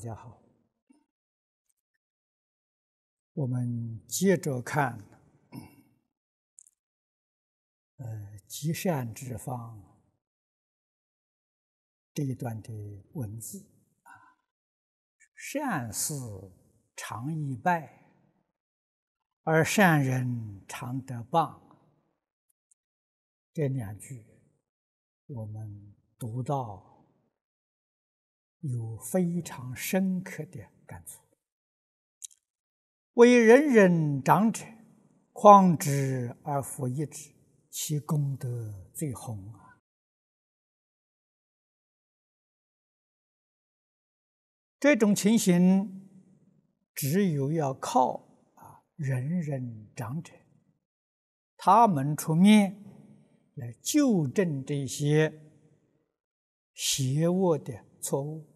大家好，我们接着看，呃，积善之方这一段的文字啊，“善事常易败，而善人常得谤。”这两句，我们读到。有非常深刻的感触。为人人长者，况之而复一之，其功德最宏啊！这种情形，只有要靠啊，人人长者，他们出面来纠正这些邪恶的错误。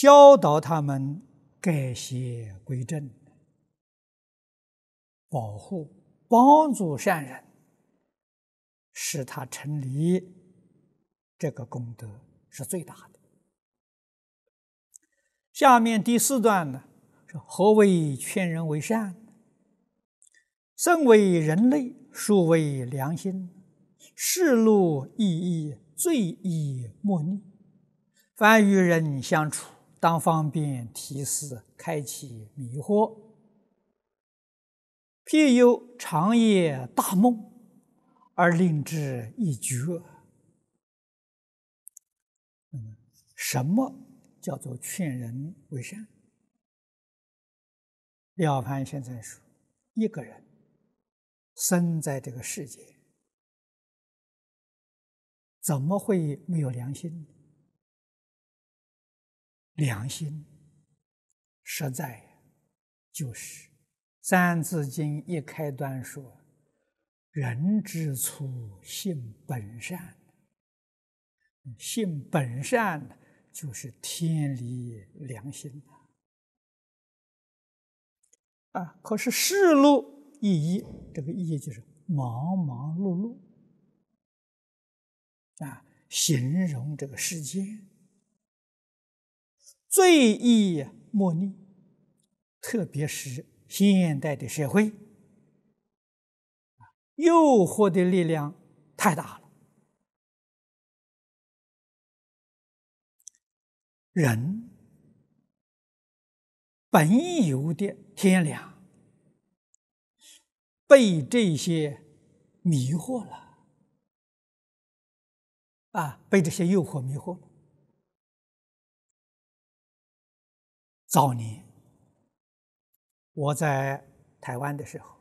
教导他们改邪归正，保护、帮助善人，使他成立，这个功德是最大的。下面第四段呢，是何为劝人为善？生为人类，孰为良心？世路易易，最易莫逆。凡与人相处。当方便提示开启迷惑，譬有长夜大梦，而令之一绝。那么，什么叫做劝人为善？了凡先生说：“一个人生在这个世界，怎么会没有良心？”良心，实在，就是《三字经》一开端说：“人之初，性本善。”性本善就是天理良心啊。可是世路意义，这个“意义就是忙忙碌碌啊，形容这个世界。最易莫逆，特别是现代的社会，诱惑的力量太大了，人本有的天良被这些迷惑了，啊，被这些诱惑迷惑了。道理，我在台湾的时候，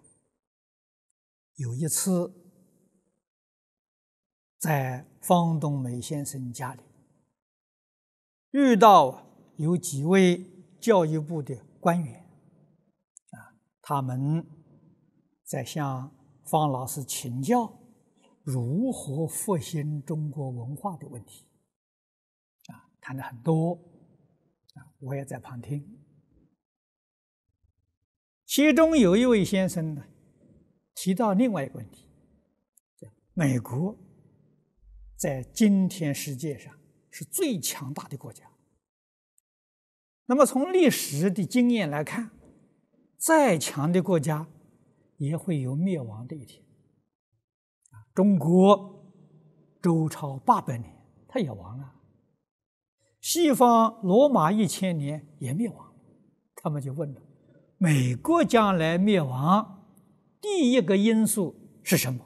有一次在方东美先生家里遇到有几位教育部的官员，啊，他们在向方老师请教如何复兴中国文化的问题，啊，谈了很多。我也在旁听，其中有一位先生呢，提到另外一个问题：，美国在今天世界上是最强大的国家，那么从历史的经验来看，再强的国家也会有灭亡的一天。中国周朝八百年，它也亡了。西方罗马一千年也灭亡，他们就问了：美国将来灭亡，第一个因素是什么？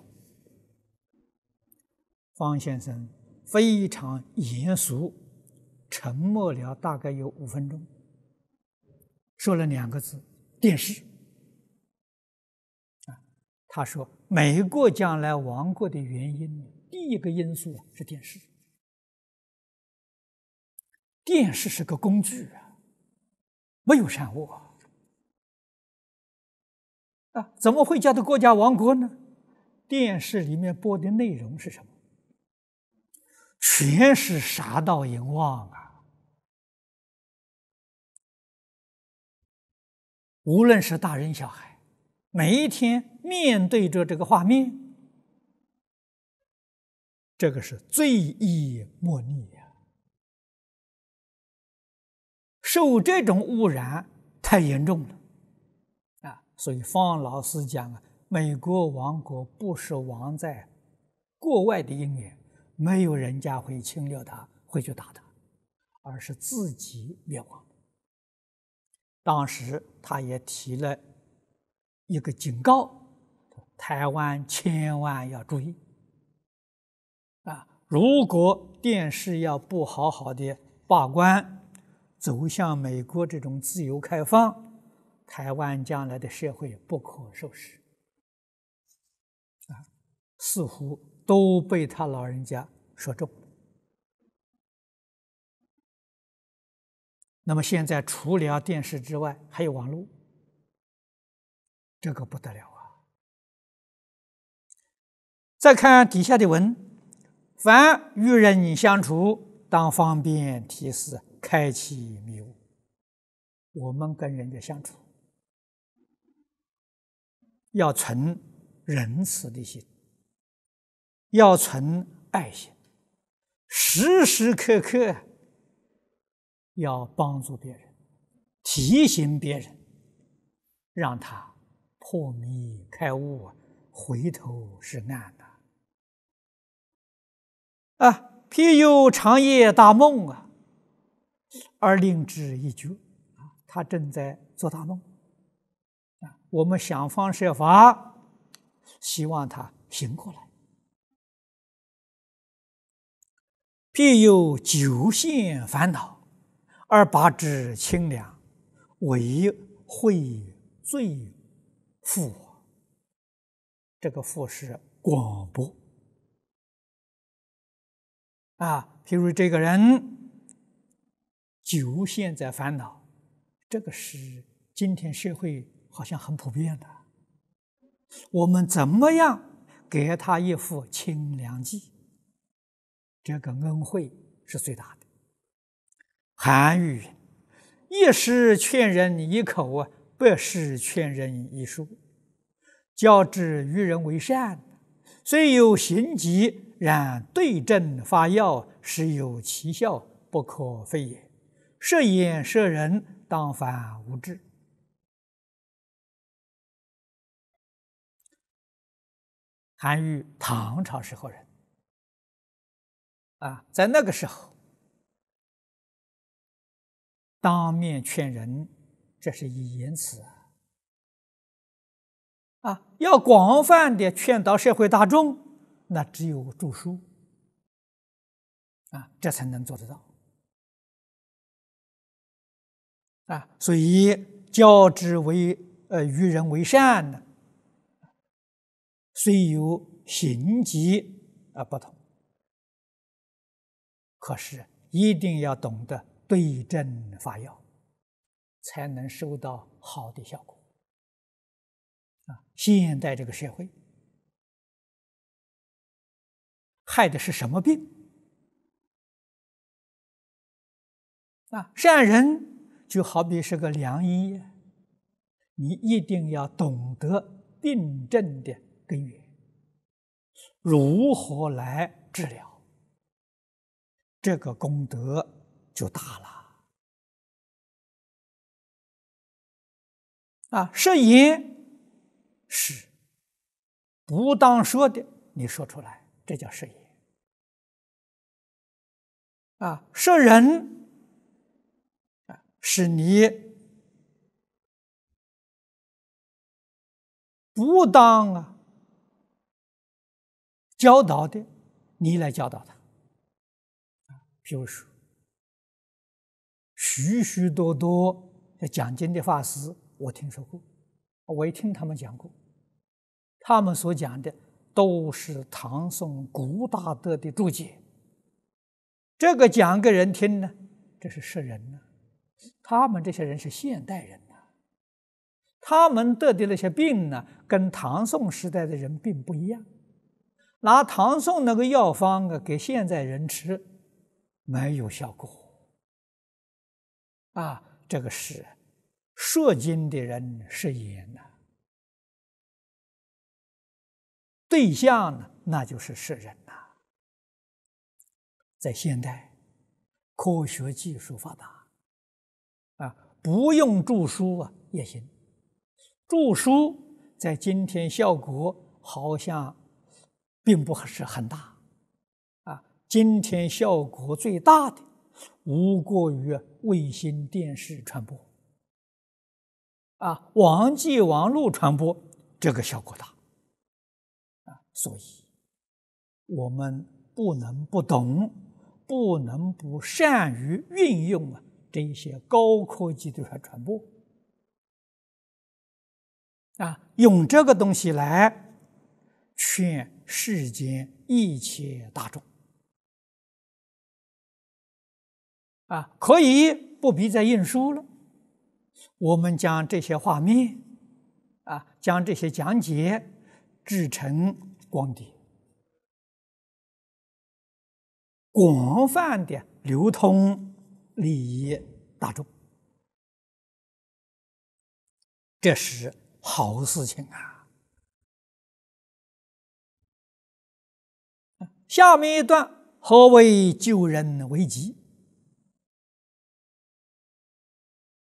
方先生非常严肃，沉默了大概有五分钟，说了两个字：电视。啊，他说：美国将来亡国的原因，第一个因素是电视。电视是个工具啊，没有善恶啊，怎么会叫做国家王国呢？电视里面播的内容是什么？全是杀盗淫妄啊！无论是大人小孩，每一天面对着这个画面，这个是最易莫逆啊。受这种污染太严重了，啊，所以方老师讲啊，美国王国不是亡在国外的鹰眼，没有人家会侵略他，会去打他，而是自己灭亡。当时他也提了一个警告，台湾千万要注意啊，如果电视要不好好的把关。走向美国这种自由开放，台湾将来的社会不可收拾啊！似乎都被他老人家说中。那么现在除了电视之外，还有网络，这个不得了啊！再看底下的文，凡与人相处，当方便提示。开启迷雾，我们跟人家相处要存仁慈的心，要存爱心，时时刻刻要帮助别人，提醒别人，让他破迷开悟回头是岸的啊！譬忧长夜大梦啊！而令之一觉啊，他正在做大梦啊，我们想方设法，希望他醒过来。必有酒性烦恼，而八之清凉为会罪富。这个“富”是广博啊，譬如这个人。就现在烦恼，这个是今天社会好像很普遍的。我们怎么样给他一副清凉剂？这个恩惠是最大的。韩愈：“一时劝人一口啊，百时劝人一书，教之与人为善。虽有形疾，然对症发药，是有奇效，不可废也。”摄眼摄人，当反无智。韩愈，唐朝时候人，啊，在那个时候，当面劝人，这是一言辞啊，啊，要广泛的劝导社会大众，那只有著书，啊，这才能做得到。啊，所以教之为呃，与人为善呢，虽有行迹啊不同，可是一定要懂得对症发药，才能收到好的效果。啊，现代这个社会害的是什么病？啊，善人。就好比是个良医，你一定要懂得病症的根源，如何来治疗，这个功德就大了。啊，摄言是不当说的，你说出来，这叫摄言。啊，设人。是你不当啊教导的，你来教导他比如说，许许多多讲经的法师，我听说过，我也听他们讲过，他们所讲的都是唐宋古大德的注解，这个讲给人听呢，这是圣人呢。他们这些人是现代人呐，他们得的那些病呢，跟唐宋时代的人并不一样。拿唐宋那个药方啊，给现在人吃，没有效果。啊，这个是射精的人是人呐，对象呢，那就是世人啊。在现代，科学技术发达。不用著书啊也行，著书在今天效果好像并不是很大，啊，今天效果最大的无过于卫星电视传播，啊，网际网络传播这个效果大，啊，所以我们不能不懂，不能不善于运用啊。这些高科技对外传播啊，用这个东西来劝世间一切大众啊，可以不必再印书了。我们将这些画面啊，将这些讲解制成光碟，广泛的流通。利益大众，这是好事情啊！下面一段何为救人为急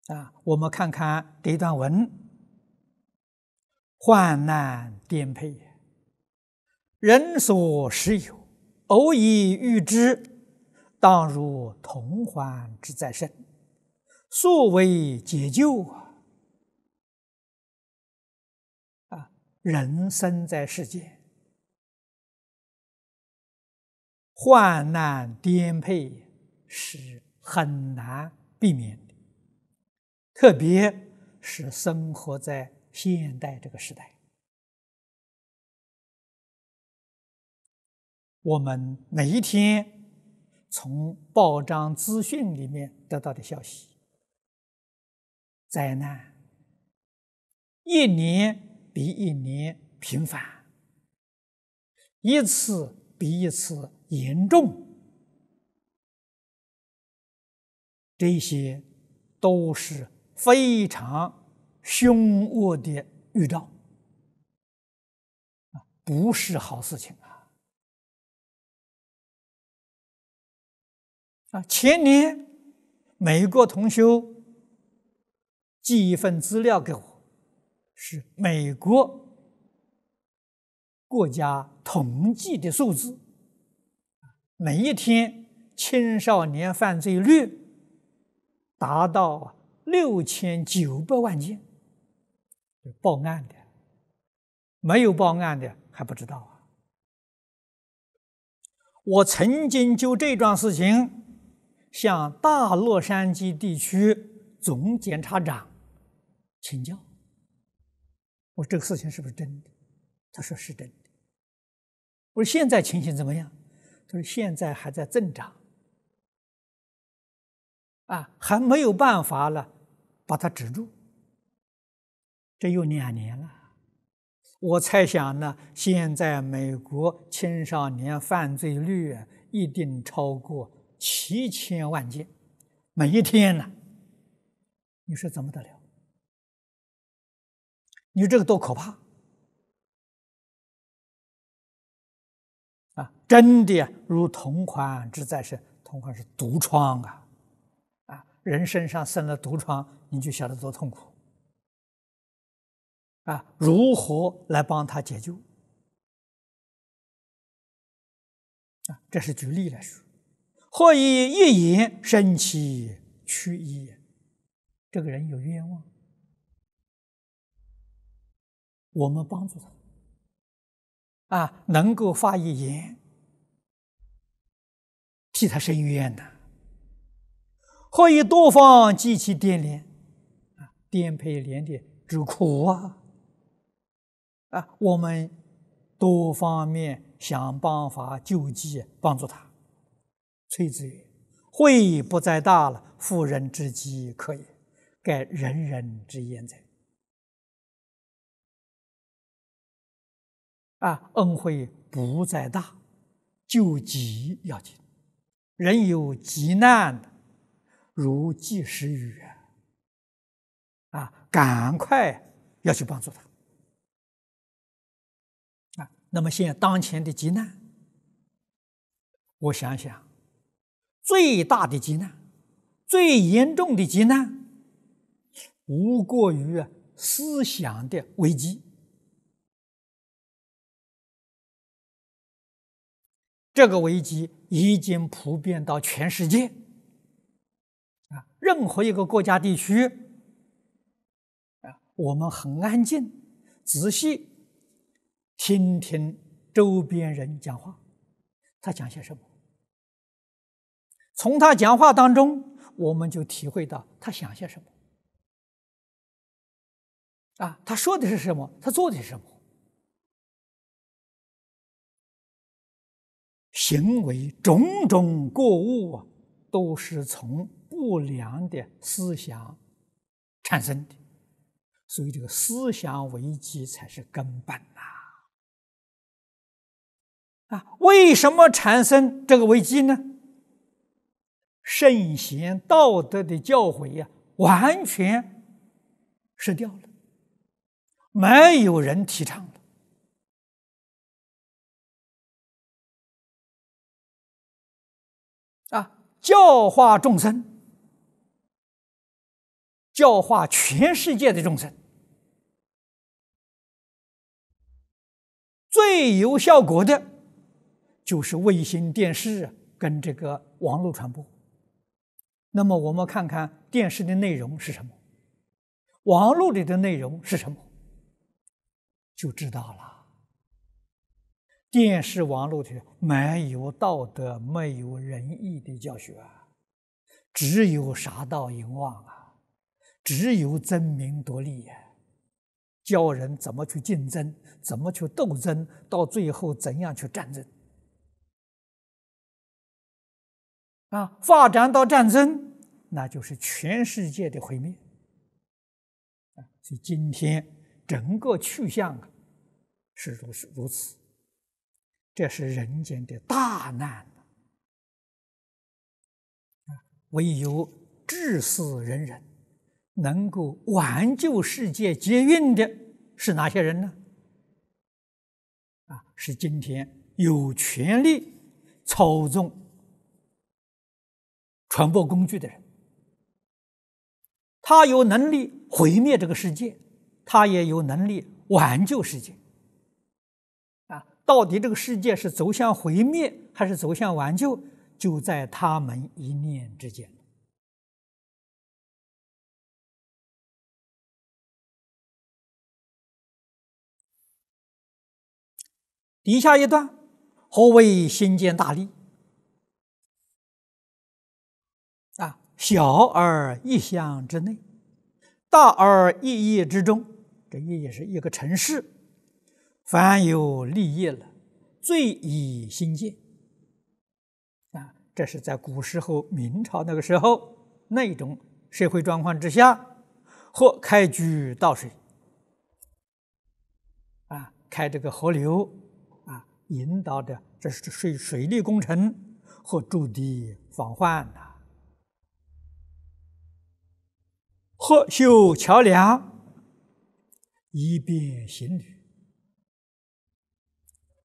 啊？我们看看这一段文：患难颠沛，人所实有，偶以遇之。当如同患之在身，所谓解救啊！人生在世间，患难颠沛是很难避免的，特别是生活在现代这个时代，我们每一天。从报章资讯里面得到的消息，灾难一年比一年频繁，一次比一次严重，这些都是非常凶恶的预兆不是好事情。啊，前年，美国同修寄一份资料给我，是美国国家统计的数字，每一天青少年犯罪率达到六千九百万件，报案的，没有报案的还不知道啊。我曾经就这桩事情。向大洛杉矶地区总检察长请教：“我说这个事情是不是真的？”他说：“是真的。”我说：“现在情形怎么样？”他说：“现在还在增长，啊，还没有办法了，把它止住。这又两年了，我猜想呢，现在美国青少年犯罪率一定超过。”七千万件，每一天呢？你说怎么得了？你说这个多可怕啊！真的如同款之在是同款是毒疮啊！啊，人身上生了毒疮，你就晓得多痛苦啊！如何来帮他解救？啊，这是举例来说。或以一言生其屈意，这个人有冤枉，我们帮助他啊，能够发一言替他伸冤的；或以多方激起颠连啊，颠沛连的之苦啊啊，我们多方面想办法救济帮助他。崔子曰：“惠不在大了，富人之饥可也，盖人人之言哉？啊，恩惠不在大，救急要紧。人有急难，如及时雨啊！啊，赶快要去帮助他啊！那么现当前的急难，我想想。”最大的劫难，最严重的劫难，无过于思想的危机。这个危机已经普遍到全世界，啊，任何一个国家、地区，啊，我们很安静，仔细听听周边人讲话，他讲些什么。从他讲话当中，我们就体会到他想些什么，啊，他说的是什么，他做的是什么，行为种种过误啊，都是从不良的思想产生的，所以这个思想危机才是根本呐，啊，为什么产生这个危机呢？圣贤道德的教诲呀，完全失掉了，没有人提倡了啊！教化众生，教化全世界的众生，最有效果的，就是卫星电视跟这个网络传播。那么我们看看电视的内容是什么，网络里的内容是什么，就知道了。电视、网络里没有道德，没有仁义的教学，只有杀盗淫妄啊，只有争名夺利呀，教人怎么去竞争，怎么去斗争，到最后怎样去战争。啊，发展到战争，那就是全世界的毁灭啊！所以今天整个去向啊，是如此如此，这是人间的大难啊！唯有至死人人能够挽救世界劫运的是哪些人呢？啊，是今天有权利操纵。传播工具的人，他有能力毁灭这个世界，他也有能力挽救世界。啊，到底这个世界是走向毁灭还是走向挽救，就在他们一念之间。底下一段，何为心间大利？小而一乡之内，大而一业之中，这业也是一个城市。凡有立业了，最宜兴建。啊，这是在古时候明朝那个时候那种社会状况之下，或开渠倒水，啊，开这个河流，啊，引导的这是水水利工程或筑堤防患啊。或修桥梁，以便行旅；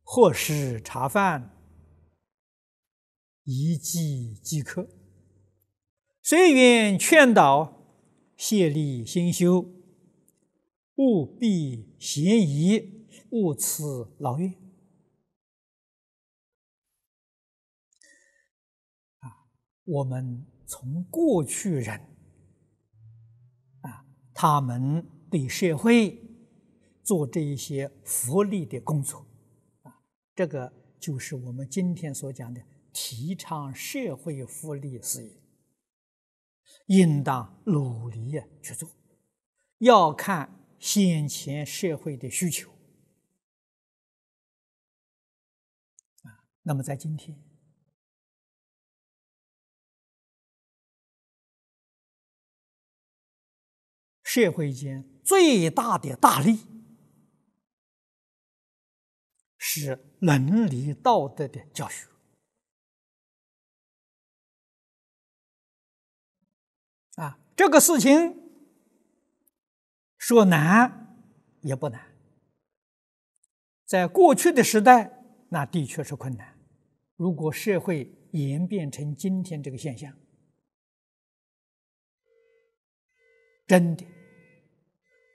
或是茶饭，一济即可。虽愿劝导，谢力心修，务必嫌疑，勿辞劳怨。啊，我们从过去人。他们对社会做这一些福利的工作，啊，这个就是我们今天所讲的提倡社会福利事业，应当努力去做，要看先前社会的需求，啊，那么在今天。社会间最大的大力是伦理道德的教学。啊！这个事情说难也不难，在过去的时代那的确是困难。如果社会演变成今天这个现象，真的。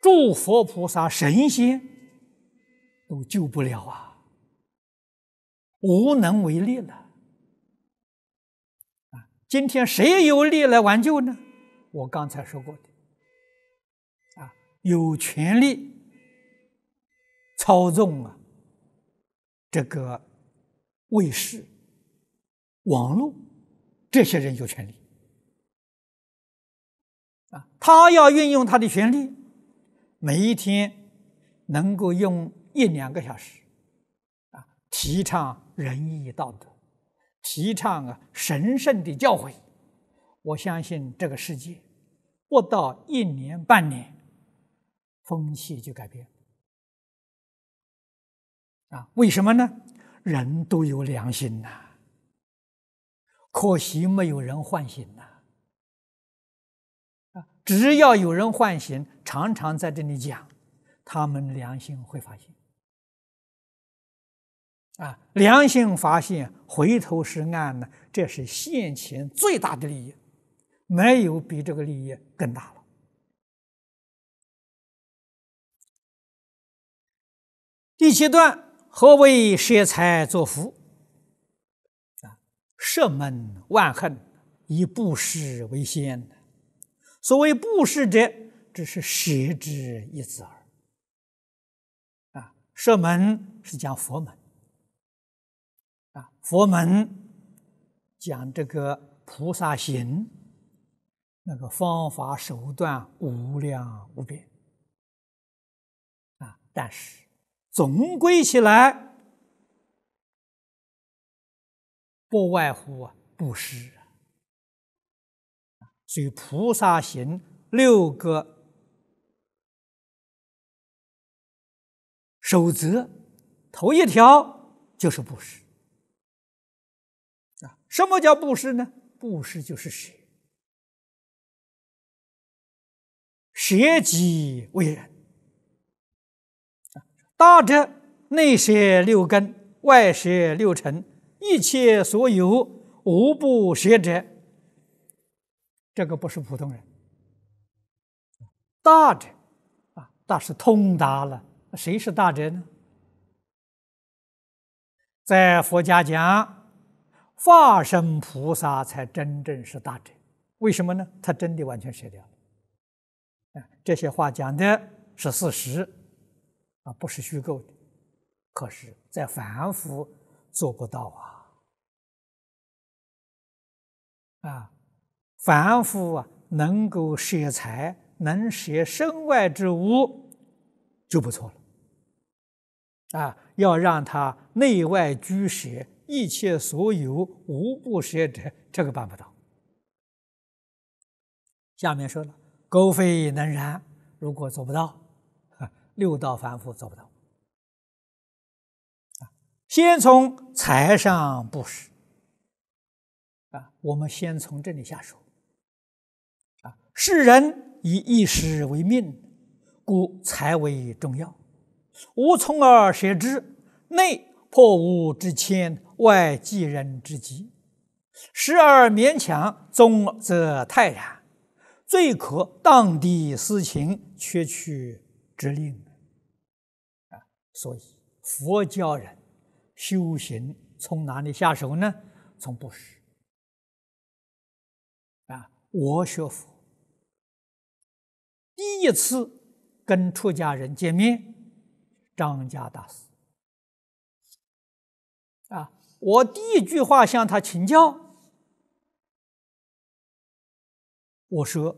诸佛菩萨、神仙都救不了啊，无能为力了啊！今天谁有力来挽救呢？我刚才说过的，啊，有权利操纵啊，这个卫视、网络，这些人有权利啊，他要运用他的权利。每一天能够用一两个小时，啊，提倡仁义道德，提倡啊神圣的教诲，我相信这个世界不到一年半年，风气就改变。啊，为什么呢？人都有良心呐，可惜没有人唤醒呐。只要有人唤醒，常常在这里讲，他们良心会发现，啊，良心发现回头是岸呢。这是现前最大的利益，没有比这个利益更大了。第七段，何为舍财作福？啊，舍门万恨，以布施为先。所谓布施者，只是施之一字耳。啊，射门是讲佛门，啊，佛门讲这个菩萨行，那个方法手段无量无边，啊，但是总归起来，不外乎啊布施。据菩萨行六个守则，头一条就是布施。啊，什么叫布施呢？布施就是舍，舍己为人。大者内舍六根，外舍六尘，一切所有无不舍者。这个不是普通人，大者啊，大是通达了。谁是大者呢？在佛家讲，化身菩萨才真正是大者。为什么呢？他真的完全舍掉了。这些话讲的是事实啊，不是虚构的。可是，在凡夫做不到啊，啊。凡夫啊，能够舍财，能舍身外之物，就不错了。啊，要让他内外俱舍，一切所有无不舍者，这个办不到。下面说了，苟非能然，如果做不到，六道凡夫做不到。先从财上布施。啊，我们先从这里下手。世人以一时为命，故财为重要。吾从而学之，内破无之悭，外济人之急。时而勉强，终则泰然。最可当地私情，却去之令。啊，所以佛教人修行从哪里下手呢？从布施。啊，我学佛。第一次跟出家人见面，张家大师啊，我第一句话向他请教，我说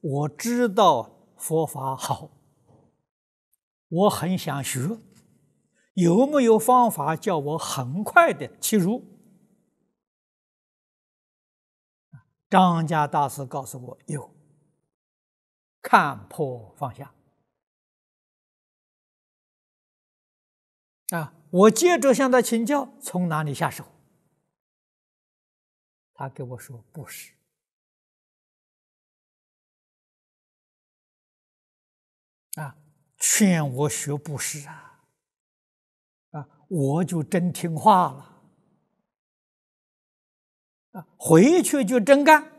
我知道佛法好，我很想学，有没有方法叫我很快的切入？张家大师告诉我有。看破放下，啊！我接着向他请教，从哪里下手？他给我说：“布施。”啊，劝我学布施啊，啊，我就真听话了，啊，回去就真干。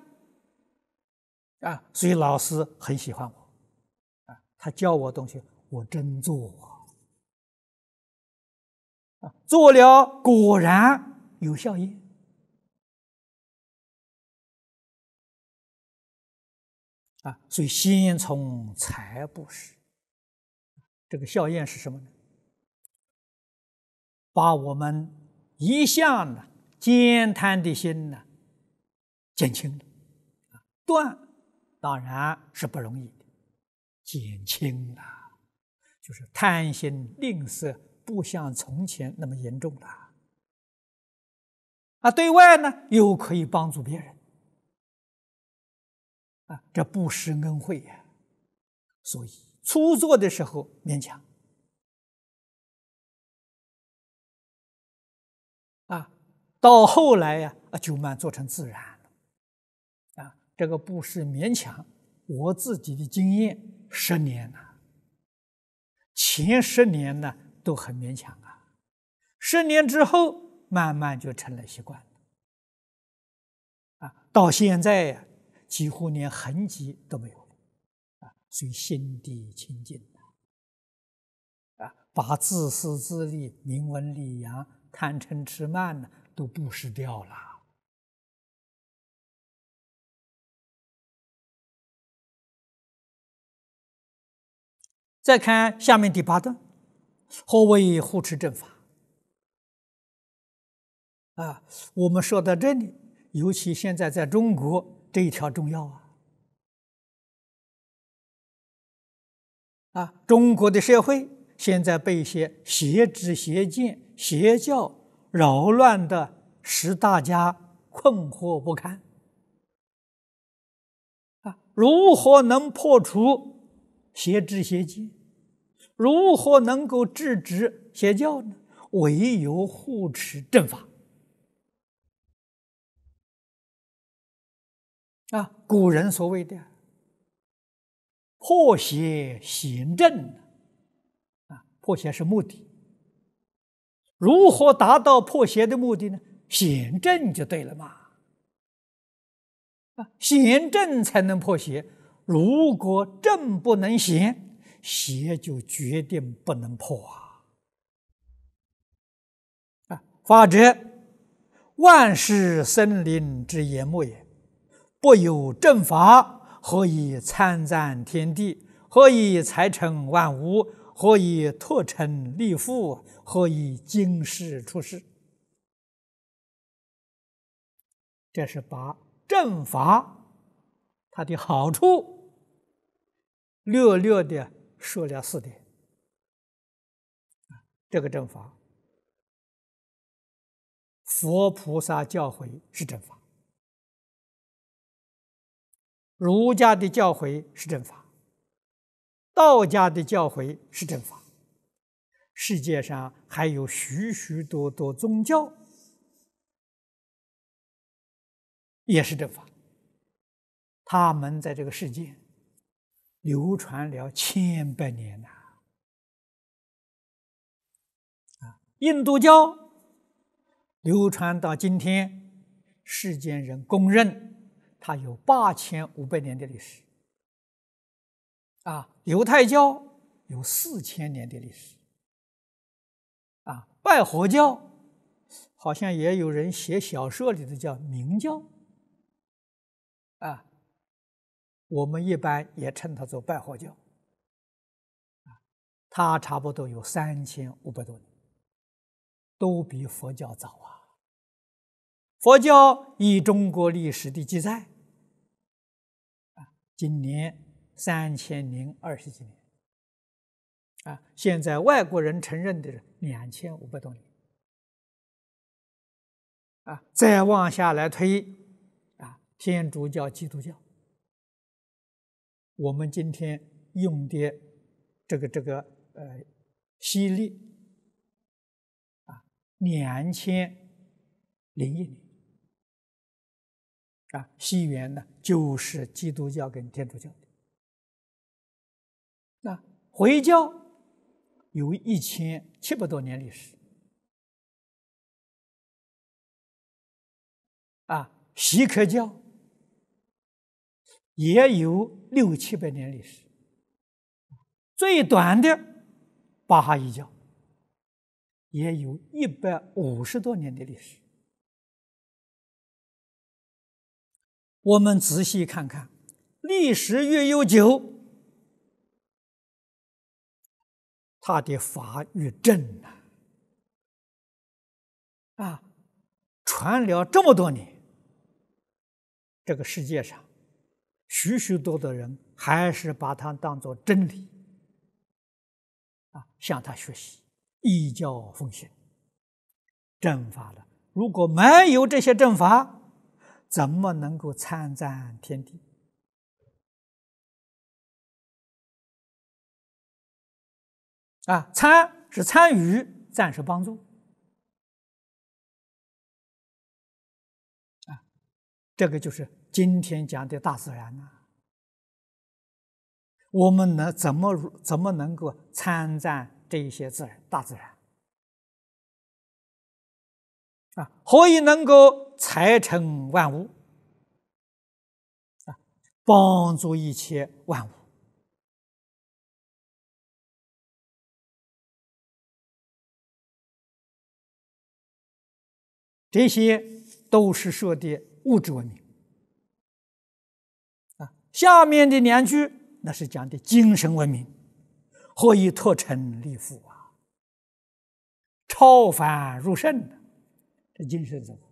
啊，所以老师很喜欢我，啊，他教我东西，我真做，啊，做了果然有效应，啊，所以先从财布施，这个效应是什么呢？把我们一向的艰难的心呢，减轻了，断。当然是不容易的，减轻了，就是贪心吝啬不像从前那么严重了，啊，对外呢又可以帮助别人，啊，这布施恩惠呀，所以初做的时候勉强，啊，到后来呀，啊，就慢做成自然。这个布施勉强，我自己的经验，十年了，前十年呢都很勉强啊，十年之后慢慢就成了习惯啊，到现在呀，几乎连痕迹都没有了，啊，所以心地清净啊，把自私自利、名闻利养、贪嗔痴慢呢，都布施掉了。再看下面第八段，何为护持正法？啊，我们说到这里，尤其现在在中国这一条重要啊！啊，中国的社会现在被一些邪知邪见、邪教扰乱的，使大家困惑不堪。啊，如何能破除？邪知邪见。如何能够制止邪教呢？唯有护持正法啊！古人所谓的破邪行正啊，破邪是目的，如何达到破邪的目的呢？行正就对了嘛！啊，行正才能破邪。如果正不能行，邪就决定不能破啊！啊，法者，万事森灵之眼目也。不有正法，何以参赞天地？何以裁成万物？何以脱尘立富？何以经世出世？这是把正法它的好处。略略的说了四点，这个正法，佛菩萨教诲是正法，儒家的教诲是正法，道家的教诲是正法，世界上还有许许多多宗教也是正法，他们在这个世界。流传了千百年呐！啊，印度教流传到今天，世间人公认它有八千五百年的历史。啊，犹太教有四千年的历史。啊，拜火教好像也有人写小说里的叫明教。啊。我们一般也称它做拜火教，啊，它差不多有三千五百多年，都比佛教早啊。佛教以中国历史的记载，啊，今年三千零二十几年，啊，现在外国人承认的是两千五百多年，啊，再往下来推，啊，天主教、基督教。我们今天用的这个这个呃西历啊两千零一年啊，西元呢就是基督教跟天主教的。那回教有一千七百多年历史啊，锡克教。也有六七百年历史，最短的巴哈伊教也有一百五十多年的历史。我们仔细看看，历史越悠久，他的法越正啊！啊，传了这么多年，这个世界上。许许多的人还是把它当做真理，啊，向他学习，一教奉献。正法了，如果没有这些正法，怎么能够参赞天地？啊，参是参与，赞是帮助，啊，这个就是。今天讲的大自然呢，我们能怎么怎么能够参赞这一些自然大自然啊？何以能够财成万物啊？帮助一切万物，这些都是说的物质文明。下面的两句，那是讲的精神文明，何以脱尘立复啊？超凡入圣的，这精神怎么？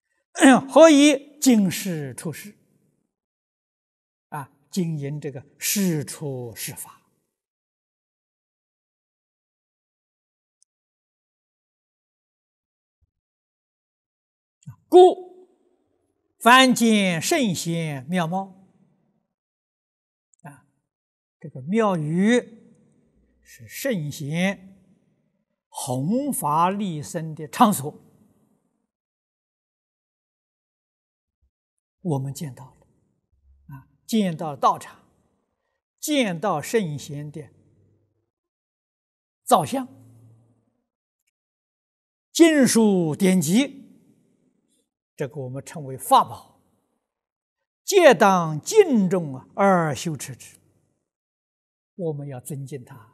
何以经世出世？啊，经营这个世出世法。故凡间圣贤妙貌。这个庙宇是圣贤弘法立身的场所，我们见到了啊，见到道场，见到圣贤的造像、经书典籍，这个我们称为法宝，皆当敬重而修持之。我们要尊敬他，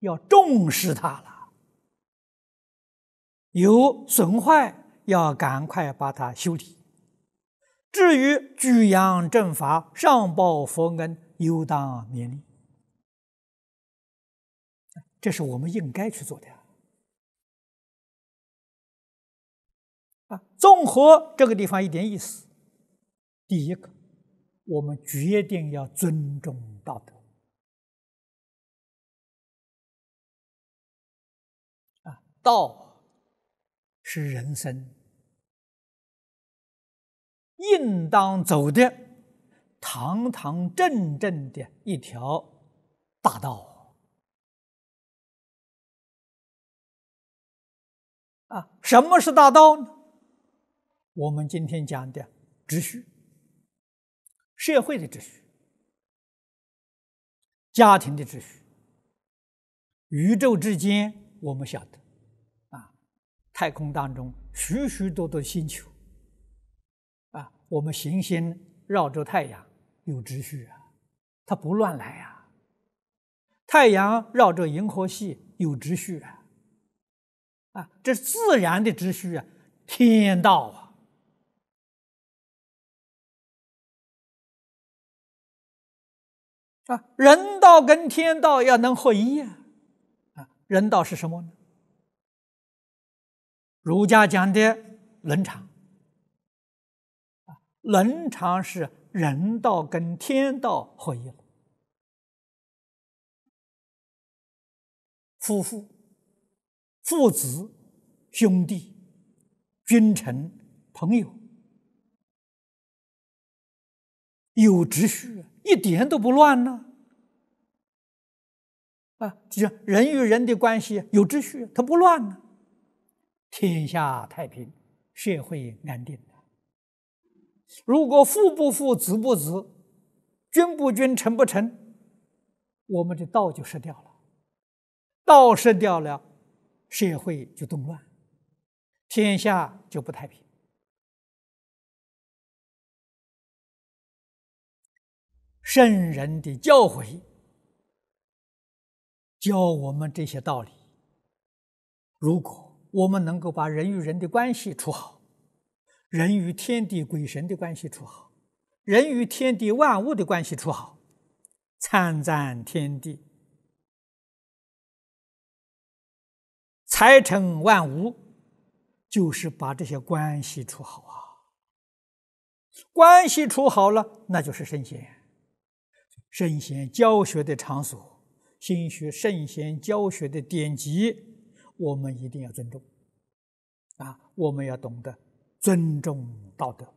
要重视他了。有损坏，要赶快把它修理。至于举扬正法，上报佛恩，尤当勉励。这是我们应该去做的啊，综合这个地方一点意思，第一个，我们决定要尊重道德。道是人生应当走的堂堂正正的一条大道啊！什么是大道呢？我们今天讲的秩序，社会的秩序，家庭的秩序，宇宙之间，我们晓得。太空当中，许许多多星球，啊，我们行星绕着太阳有秩序啊，它不乱来啊。太阳绕着银河系有秩序啊，啊，这是自然的秩序啊，天道啊，啊，人道跟天道要能合一啊，啊，人道是什么呢？儒家讲的伦常，啊，伦常是人道跟天道合一了。夫妇、父子、兄弟、君臣、朋友，有秩序，一点都不乱呢。啊，就像人与人的关系有秩序，它不乱呢。天下太平，社会安定。如果父不父，子不子，君不君，臣不臣，我们的道就失掉了。道失掉了，社会就动乱，天下就不太平。圣人的教诲，教我们这些道理。如果我们能够把人与人的关系处好，人与天地鬼神的关系处好，人与天地万物的关系处好，参赞天地，财成万物，就是把这些关系处好啊。关系处好了，那就是圣贤。圣贤教学的场所，心学圣贤教学的典籍。我们一定要尊重啊！我们要懂得尊重道德，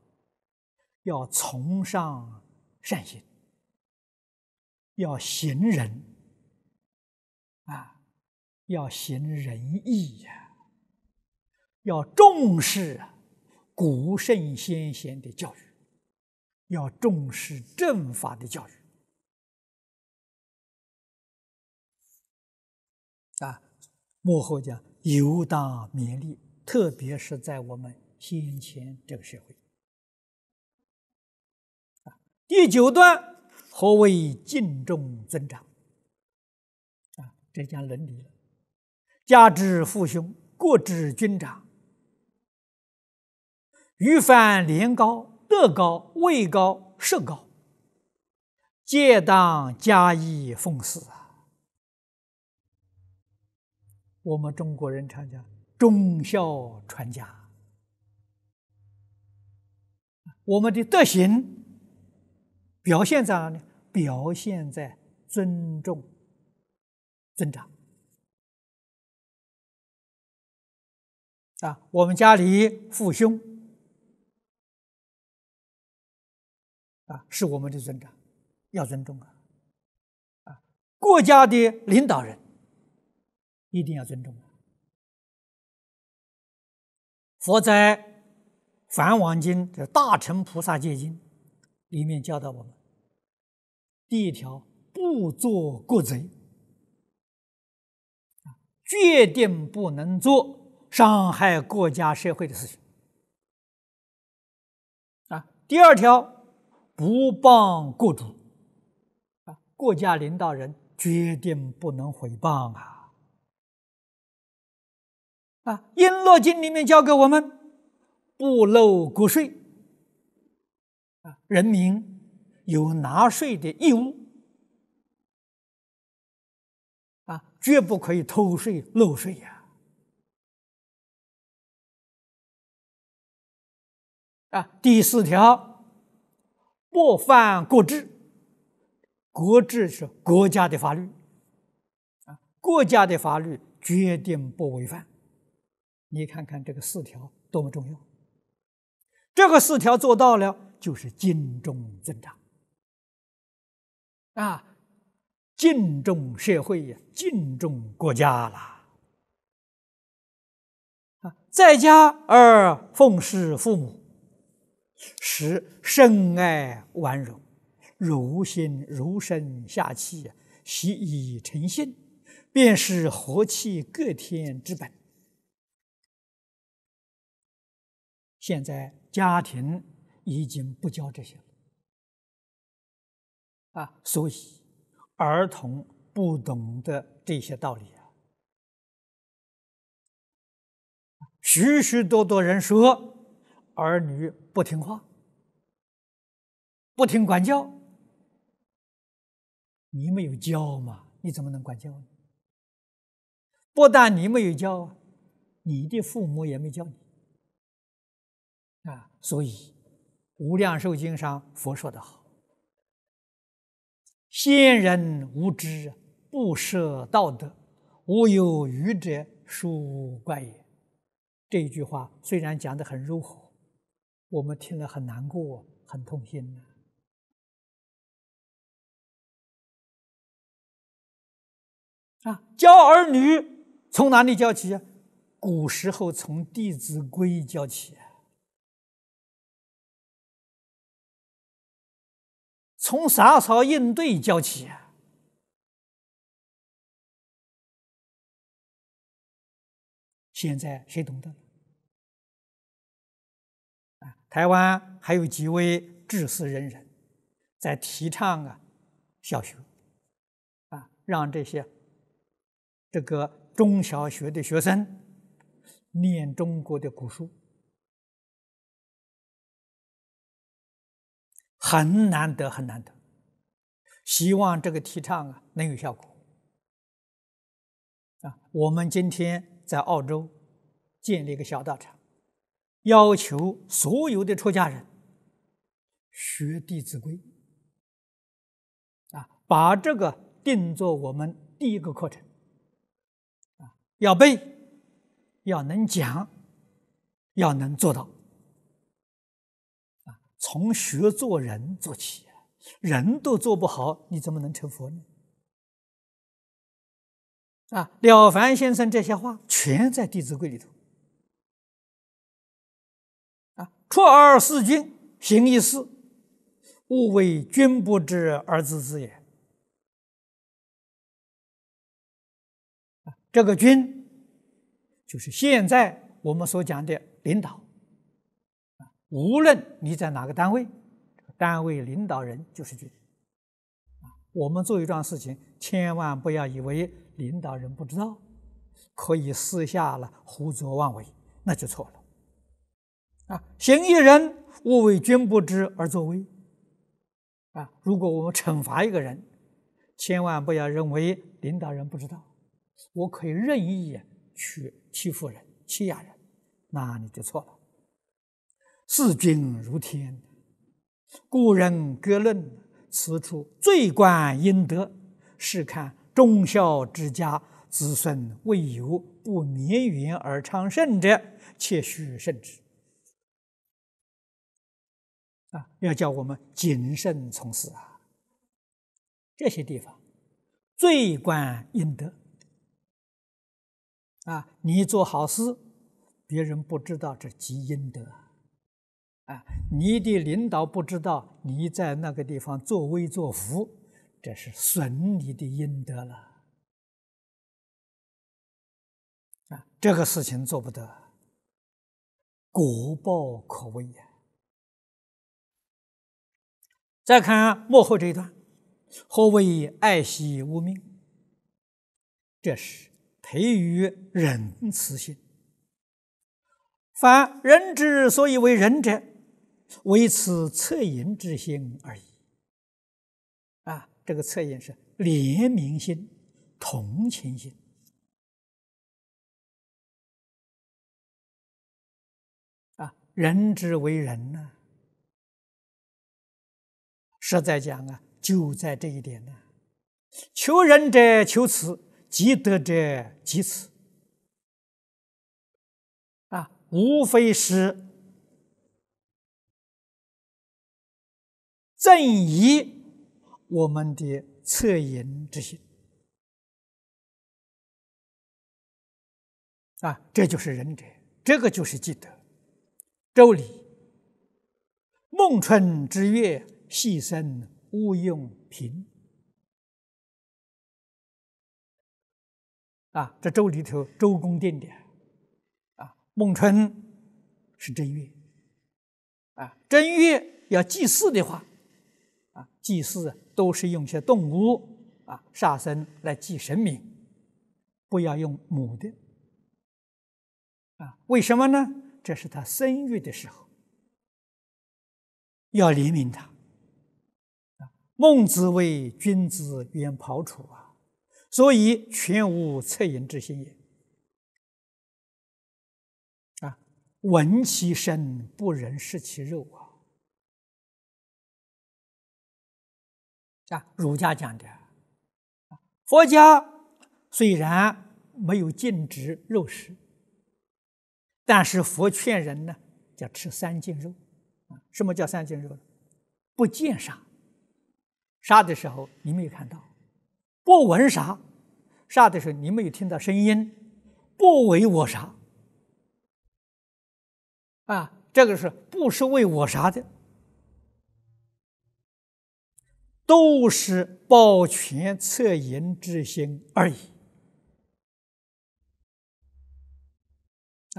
要崇尚善行，要行仁啊，要行仁义呀，要重视啊古圣先贤的教育，要重视正法的教育。幕后讲，有当勉励，特别是在我们先前这个社会第九段，何为敬重尊长？啊，这讲伦理了。家之父兄，国之君长，于凡年高、德高、位高、势高，皆当加以奉祀啊。我们中国人常讲“忠孝传家”，我们的德行表现在哪里？表现在尊重、尊长啊！我们家里父兄啊，是我们的尊长，要尊重啊！啊，国家的领导人。一定要尊重。佛在《梵王经》的《大乘菩萨戒经》里面教导我们：第一条，不做过贼，决定不能做伤害国家社会的事情。啊，第二条，不谤过主，啊，国家领导人决定不能毁谤啊。啊，《璎珞经》里面教给我们，不漏国税，啊，人民有纳税的义务，啊，绝不可以偷税漏税呀！啊，第四条，不犯国制，国制是国家的法律，啊，国家的法律决定不违反。你看看这个四条多么重要！这个四条做到了，就是敬重尊长啊，敬重社会呀，敬重国家了啊。在家而奉事父母，十深爱婉容，如心如身下气习以诚信，便是和气各天之本。现在家庭已经不教这些了啊，所以儿童不懂得这些道理啊。许许多多人说儿女不听话，不听管教，你没有教嘛？你怎么能管教呢？不但你没有教啊，你的父母也没教。你。啊，所以《无量寿经》上佛说的好：“先人无知，不舍道德，无有愚者，属怪也。”这一句话虽然讲的很柔和，我们听了很难过，很痛心呐。啊，教儿女从哪里教起？古时候从《弟子规》教起。从啥时候应对教起啊？现在谁懂得？啊，台湾还有几位智识仁人在提倡啊，小学啊，让这些这个中小学的学生念中国的古书。很难得，很难得。希望这个提倡啊能有效果。啊，我们今天在澳洲建立一个小道场，要求所有的出家人学《弟子规》啊，把这个定做我们第一个课程啊，要背，要能讲，要能做到。从学做人做起人都做不好，你怎么能成佛呢？啊，了凡先生这些话全在《弟子规》里头。啊，出二四君，行一事，勿为君不知而自知也。这个“君”就是现在我们所讲的领导。无论你在哪个单位，单位领导人就是军人。啊。我们做一桩事情，千万不要以为领导人不知道，可以私下了胡作妄为，那就错了啊。行一人勿为君不知而作威。啊。如果我们惩罚一个人，千万不要认为领导人不知道，我可以任意去欺负人、欺压人，那你就错了。视君如天，故人格论，此处最观应德。试看忠孝之家，子孙未有不绵延而昌盛者，且须慎之。啊，要叫我们谨慎从事啊。这些地方最关应德。啊，你做好事，别人不知道，这积阴德。你的领导不知道你在那个地方作威作福，这是损你的阴德了。啊，这个事情做不得，果报可畏呀！再看幕后这一段，何谓爱惜无命？这是培育仁慈心。凡人之所以为仁者。为此恻隐之心而已。啊，这个恻隐是怜悯心、同情心。啊，人之为人呢，实在讲啊，就在这一点呢。求仁者求此，积德者积此。啊，无非是。正以我们的恻隐之心啊，这就是仁者，这个就是积德。《周礼》：孟春之月，牺生勿用平啊。这《周里头周公定的啊。孟春是正月啊，正月要祭祀的话。祭祀都是用些动物啊，杀生来祭神明，不要用母的啊。为什么呢？这是他生育的时候，要怜悯他。孟子谓君子远庖厨啊，所以全无恻隐之心也啊。闻其声不忍视其肉啊。啊，儒家讲的，佛家虽然没有禁止肉食，但是佛劝人呢，叫吃三斤肉。啊，什么叫三斤肉不见杀，杀的时候你没有看到；不闻杀，杀的时候你没有听到声音；不为我杀，啊，这个是不是为我杀的？都是保全恻隐之心而已。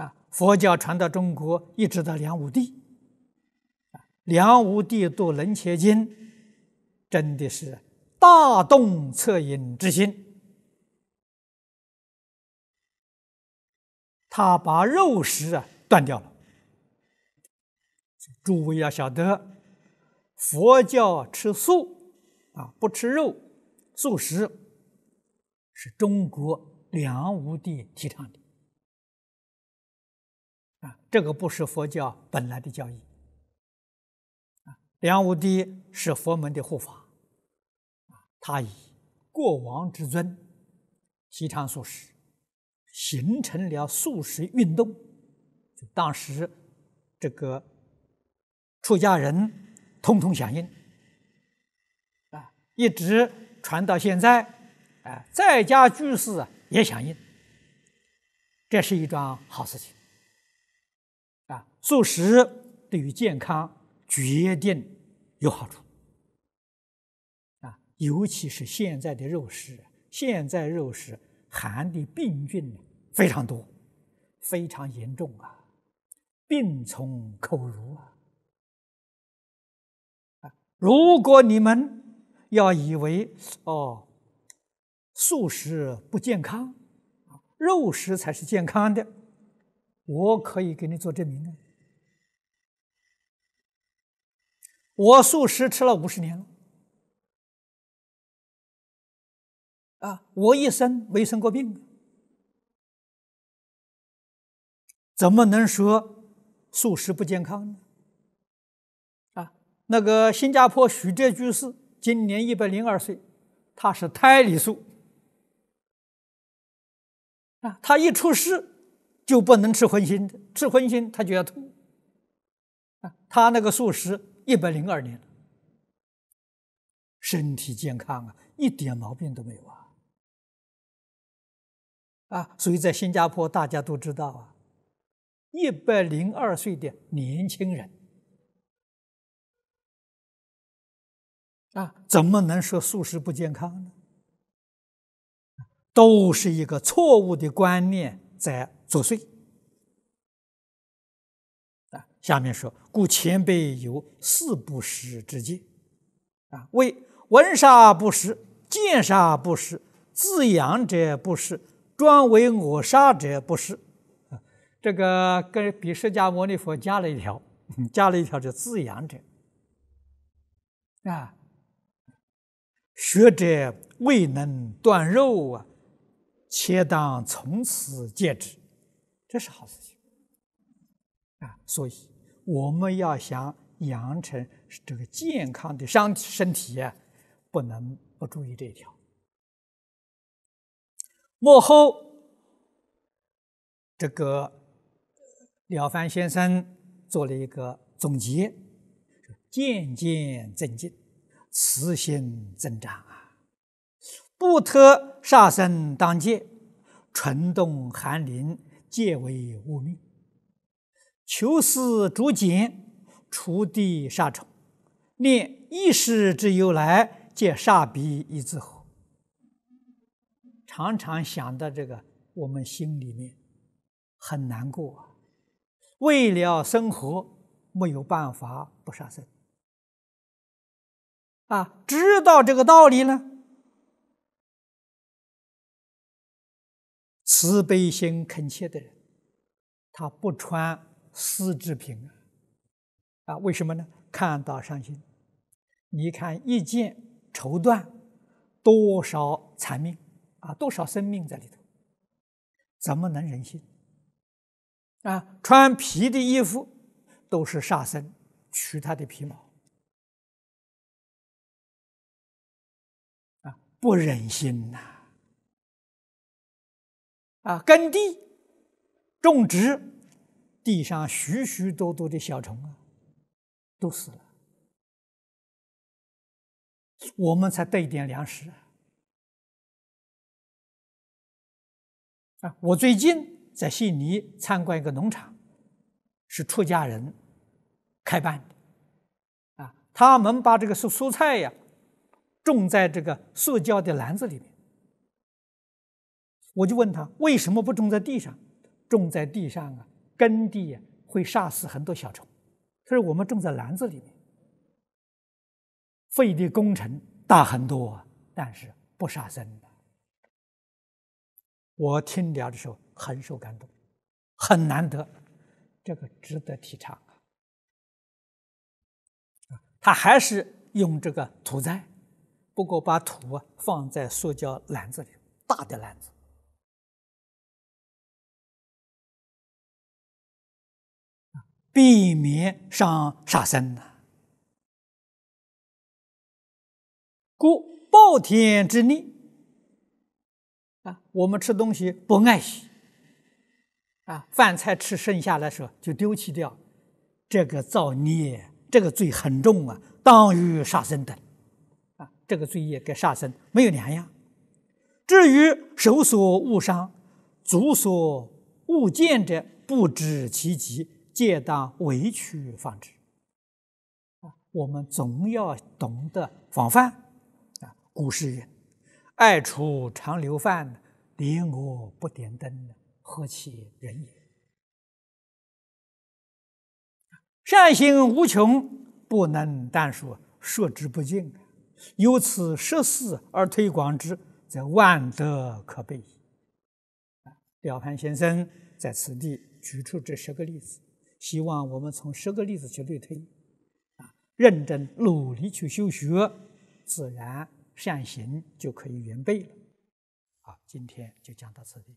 啊，佛教传到中国，一直到梁武帝。梁武帝度能切经》，真的是大动恻隐之心。他把肉食啊断掉了。诸位要晓得，佛教吃素。啊，不吃肉，素食是中国梁武帝提倡的。啊，这个不是佛教本来的教义。啊，梁武帝是佛门的护法，啊，他以国王之尊提倡素食，形成了素食运动。就当时这个出家人通通响应。一直传到现在，啊，在家居士也响应，这是一桩好事情，啊，素食对于健康决定有好处，啊，尤其是现在的肉食，现在肉食含的病菌呢非常多，非常严重啊，病从口入啊，如果你们。要以为哦，素食不健康，肉食才是健康的。我可以给你做证明的。我素食吃了五十年了，啊，我一生没生过病，怎么能说素食不健康呢？啊，那个新加坡许哲居士。今年一百零二岁，他是胎里素啊。他一出世就不能吃荤腥，吃荤腥他就要吐啊。他那个素食一百零二年，身体健康啊，一点毛病都没有啊啊。所以在新加坡，大家都知道啊，一百零二岁的年轻人。啊，怎么能说素食不健康呢？都是一个错误的观念在作祟。啊，下面说，故前辈有四不食之戒。啊，为闻杀不食，见杀不食，自养者不食，专为我杀者不食。啊，这个跟比释迦牟尼佛加了一条，加了一条叫自养者。啊。学者未能断肉啊，且当从此戒之，这是好事情啊。所以我们要想养成这个健康的身身体，不能不注意这一条。幕后，这个了凡先生做了一个总结，渐渐增进。慈心增长啊！不特杀生当戒，纯动寒灵戒为物命，求思逐锦锄地杀虫，念一时之由来，皆杀彼一字火。常常想到这个，我们心里面很难过。为了生活，没有办法不杀生。啊，知道这个道理呢？慈悲心恳切的人，他不穿丝织品啊。啊，为什么呢？看到伤心，你看一件绸缎，多少残命啊，多少生命在里头，怎么能忍心？啊，穿皮的衣服都是杀生取他的皮毛。不忍心呐！啊，耕地种植地上许许多多的小虫啊，都死了。我们才得一点粮食啊！我最近在悉尼参观一个农场，是出家人开办的。啊，他们把这个蔬蔬菜呀。种在这个塑胶的篮子里面，我就问他为什么不种在地上？种在地上啊，耕地会杀死很多小虫。他说我们种在篮子里面，费的工程大很多但是不杀生。我听了的时候很受感动，很难得，这个值得提倡。他还是用这个土栽。不过把土啊放在塑胶篮子里，大的篮子，避免伤杀生呢。故暴天之逆啊，我们吃东西不爱惜啊，饭菜吃剩下的时候就丢弃掉，这个造孽，这个罪很重啊，当于杀生的。这个罪业该杀生，没有两样。至于手所误伤，足所误见者，不知其极，皆当委曲放之。啊，我们总要懂得防范。啊，古诗曰：“爱出常留饭，怜我不点灯，何其人也。”善行无穷，不能但说数之不尽。由此实施而推广之，则万德可备矣。啊，了凡先生在此地举出这十个例子，希望我们从十个例子去类推，啊，认真努力去修学，自然善行就可以圆备了。好，今天就讲到这里。